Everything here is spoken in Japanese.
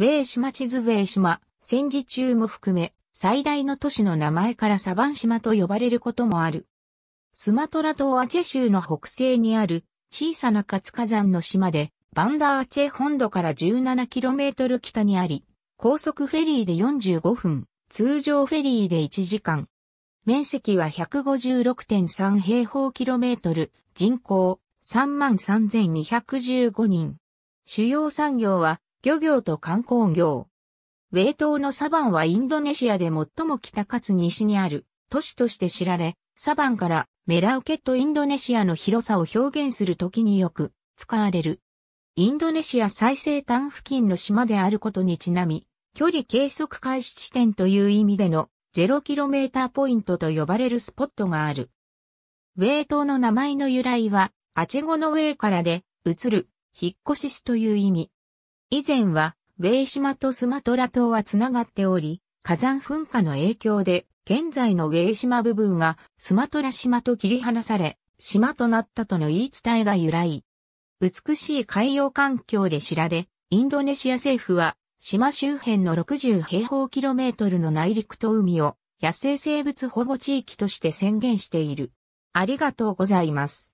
ウェー島地図ウェー島、戦時中も含め、最大の都市の名前からサバン島と呼ばれることもある。スマトラ島アチェ州の北西にある小さな活火山の島で、バンダーアチェ本土から 17km 北にあり、高速フェリーで45分、通常フェリーで1時間。面積は156.3平方キロメートル、人口33,215人。主要産業は漁業と観光業。ウェイ島のサバンはインドネシアで最も北かつ西にある都市として知られ、サバンからメラウケットインドネシアの広さを表現するときによく使われる。インドネシア最西端付近の島であることにちなみ、距離計測開始地点という意味での 0km ポイントと呼ばれるスポットがある。ウェイ島の名前の由来は、アチェゴのウェイからで、移る、引っ越しすという意味。以前は、イ島とスマトラ島は繋がっており、火山噴火の影響で、現在のウェイ島部分がスマトラ島と切り離され、島となったとの言い伝えが由来。美しい海洋環境で知られ、インドネシア政府は、島周辺の60平方キロメートルの内陸と海を野生生物保護地域として宣言している。ありがとうございます。